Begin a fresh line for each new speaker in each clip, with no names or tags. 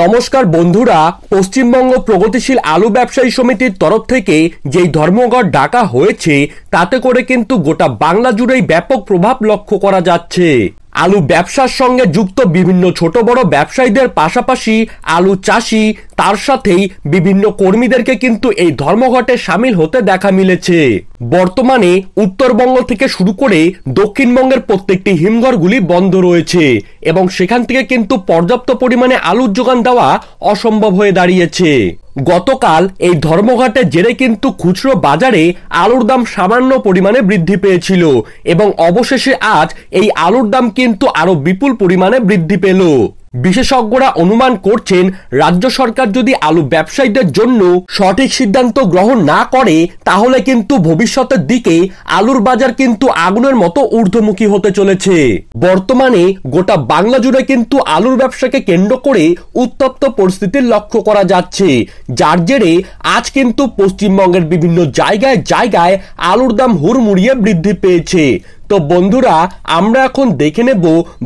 নমস্কার বন্ধুরা পশ্চিমবঙ্গ প্রগতিশীল আলু ব্যবসায়ী সমিতির তরফ থেকে যেই ধর্মঘট ডাকা হয়েছে তাতে করে কিন্তু গোটা বাংলা জুড়েই ব্যাপক প্রভাব লক্ষ্য করা যাচ্ছে আলু ব্যবসার সঙ্গে যুক্ত বিভিন্ন ছোট বড় ব্যবসায়ীদের পাশাপাশি আলু চাষি তার সাথেই বিভিন্ন কর্মীদেরকে কিন্তু এই ধর্মঘটে সামিল হতে দেখা মিলেছে বর্তমানে উত্তরবঙ্গ থেকে শুরু করে দক্ষিণবঙ্গের প্রত্যেকটি হিমঘরগুলি বন্ধ রয়েছে এবং সেখান থেকে কিন্তু পর্যাপ্ত পরিমাণে আলুর যোগান দেওয়া অসম্ভব হয়ে দাঁড়িয়েছে গতকাল এই ধর্মঘাটের জেরে কিন্তু খুচরো বাজারে আলুর দাম সামান্য পরিমাণে বৃদ্ধি পেয়েছিল এবং অবশেষে আজ এই আলুর দাম কিন্তু আরও বিপুল পরিমাণে বৃদ্ধি পেল বিশেষজ্ঞরা অনুমান করছেন রাজ্য সরকার যদি আলু ব্যবসায়ীদের জন্য সঠিক সিদ্ধান্ত গ্রহণ না করে তাহলে কিন্তু ভবিষ্যতের দিকে আলুর বাজার কিন্তু আগুনের মতো ঊর্ধ্বমুখী হতে চলেছে বর্তমানে গোটা বাংলা জুড়ে কিন্তু আলুর ব্যবসাকে কেন্দ্র করে উত্তপ্ত পরিস্থিতির লক্ষ্য করা যাচ্ছে যার জেরে আজ কিন্তু পশ্চিমবঙ্গের বিভিন্ন জায়গায় জায়গায় আলুর দাম হুড়মুড়িয়ে বৃদ্ধি পেয়েছে তো বন্ধুরা আমরা এখন দেখে নেব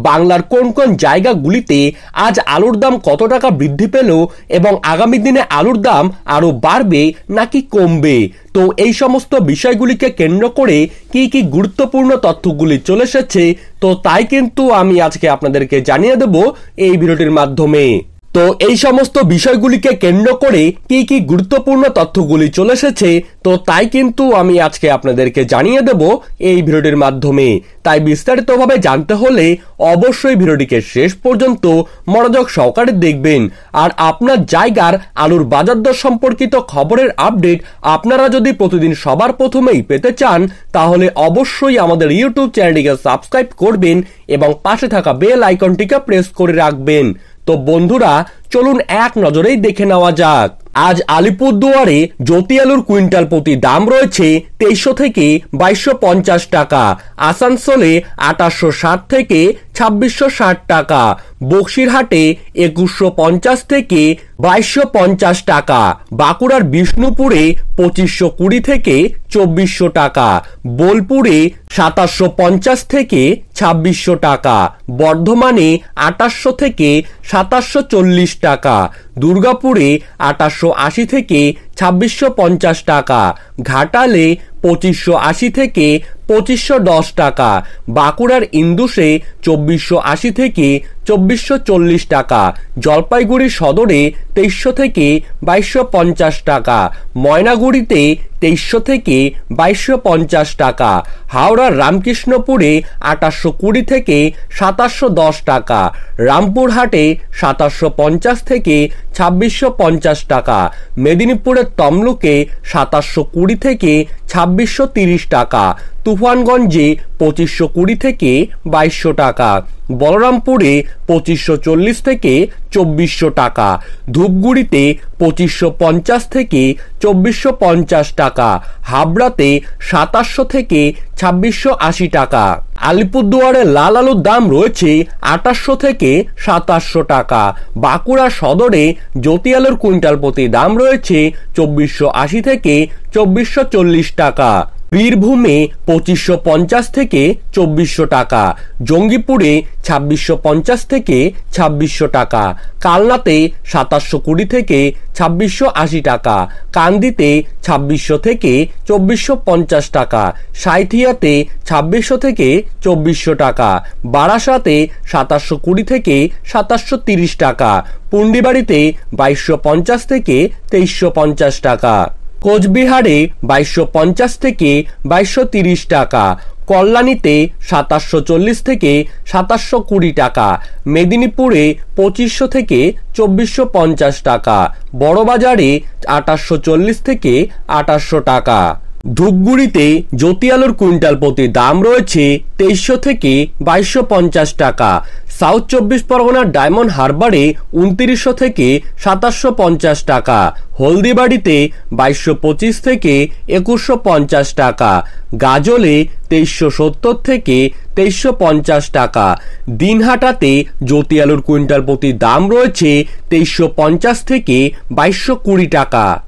বাংলার কোন কোন জায়গাগুলিতে আজ আলুর দাম কত টাকা বৃদ্ধি পেল এবং আগামী দিনে আলুর দাম আরও বাড়বে নাকি কমবে তো এই সমস্ত বিষয়গুলিকে কেন্দ্র করে কি কি গুরুত্বপূর্ণ তথ্যগুলি চলে এসেছে তো তাই কিন্তু আমি আজকে আপনাদেরকে জানিয়ে দেব এই ভিডিওটির মাধ্যমে তো এই সমস্ত বিষয়গুলিকে কেন্দ্র করে কি কি গুরুত্বপূর্ণ তথ্যগুলি চলে এসেছে তো তাই কিন্তু আমি আজকে আপনাদেরকে জানিয়ে দেব এই ভিডিওটির মাধ্যমে তাই বিস্তারিতভাবে জানতে হলে অবশ্যই ভিডিওটিকে শেষ পর্যন্ত মনোযোগ সহকারে দেখবেন আর আপনার জায়গার আলুর বাজার দর সম্পর্কিত খবরের আপডেট আপনারা যদি প্রতিদিন সবার প্রথমেই পেতে চান তাহলে অবশ্যই আমাদের ইউটিউব চ্যানেলটিকে সাবস্ক্রাইব করবেন এবং পাশে থাকা বেল আইকনটিকে প্রেস করে রাখবেন তো বন্ধুরা চলুন এক নজরেই দেখে নেওয়া যাক আজ আলিপুরদুয়ারে জ্যোতি আলুর কুইন্টাল প্রতি দাম রয়েছে তেইশশো থেকে বাইশশো পঞ্চাশ টাকা আসানসোলে আঠাশশো ষাট থেকে ছাব্বিশশো ষাট টাকা বক্সিরহাটে একুশশো পঞ্চাশ থেকে বাইশশো পঞ্চাশ টাকা বাঁকুড়ার বিষ্ণুপুরে পঁচিশশো কুড়ি থেকে চব্বিশশো টাকা বোলপুরে সাতাশশো পঞ্চাশ থেকে ছাব্বিশশো টাকা বর্ধমানে আঠাশশো থেকে সাতাশশো চল্লিশ টাকা দুর্গাপুরে আঠাশশো আশি থেকে ছাব্বিশশো পঞ্চাশ টাকা ঘাটালে পঁচিশশো আশি থেকে পঁচিশশো দশ টাকা বাঁকুড়ার ইন্দুসে চব্বিশশো আশি থেকে চব্বিশশো চল্লিশ টাকা জলপাইগুড়ি সদরে তেইশশো থেকে বাইশশো পঞ্চাশ টাকা ময়নাগুড়িতে তেইশশো থেকে বাইশশো পঞ্চাশ টাকা হাওড়ার রামকৃষ্ণপুরে আঠাশশো কুড়ি থেকে সাতাশশো দশ টাকা রামপুরহাটে সাতাশশো পঞ্চাশ থেকে ছাব্বিশশো পঞ্চাশ টাকা মেদিনীপুরের তমলুকে সাতাশশো কুড়ি থেকে ছাব্বিশশো তিরিশ টাকা তুফানগঞ্জে পঁচিশশো কুড়ি থেকে বাইশশো টাকা বলরামপুরে পঁচিশশো চল্লিশ থেকে চব্বিশশো টাকা ধূপগুড়িতে পঁচিশশো পঞ্চাশ থেকে চব্বিশশো পঞ্চাশ টাকা হাবড়াতে সাতাশশো থেকে ছাব্বিশশো আশি টাকা আলিপুরদুয়ারে লাল আলুর দাম রয়েছে আটাশশো থেকে সাতাশশো টাকা বাঁকুড়া সদরে জ্যোতি আলুর কুইন্টাল প্রতি দাম রয়েছে চব্বিশশো আশি থেকে চব্বিশশো চল্লিশ টাকা বীরভূমে পঁচিশশো পঞ্চাশ থেকে চব্বিশশো টাকা জঙ্গিপুরে ছাব্বিশশো পঞ্চাশ থেকে ছাব্বিশশো টাকা কালনাতে সাতাশশো কুড়ি থেকে ছাব্বিশশো আশি টাকা কান্দিতে ছাব্বিশশো থেকে চব্বিশশো পঞ্চাশ টাকা সাইথিয়াতে ছাব্বিশশো থেকে চব্বিশশো টাকা বারাসাতে সাতাশশো কুড়ি থেকে সাতাশশো তিরিশ টাকা পুন্ডিবাড়িতে বাইশশো পঞ্চাশ থেকে তেইশশো পঞ্চাশ টাকা কোচবিহারে বাইশশো পঞ্চাশ থেকে বাইশশো তিরিশ টাকা কল্যাণীতে সাতাশশো চল্লিশ থেকে সাতাশশো কুড়ি টাকা মেদিনীপুরে পঁচিশশো থেকে চব্বিশশো পঞ্চাশ টাকা বড়বাজারে আঠাশশো চল্লিশ থেকে আঠাশশো টাকা ধূপগুড়িতে জ্যোতি আলোর কুইন্টাল প্রতি দাম রয়েছে তেইশশো থেকে বাইশশো পঞ্চাশ টাকা সাউথ চব্বিশ পরগনার ডায়মন্ড হারবারে উনত্রিশশো থেকে সাতাশশো পঞ্চাশ টাকা হলদিবাড়িতে বাইশশো পঁচিশ থেকে একুশশো পঞ্চাশ টাকা গাজলে তেইশশো সত্তর থেকে তেইশশো পঞ্চাশ টাকা দিনহাটাতে জ্যোতি আলুর কুইন্টাল প্রতি দাম রয়েছে তেইশশো পঞ্চাশ থেকে বাইশশো কুড়ি টাকা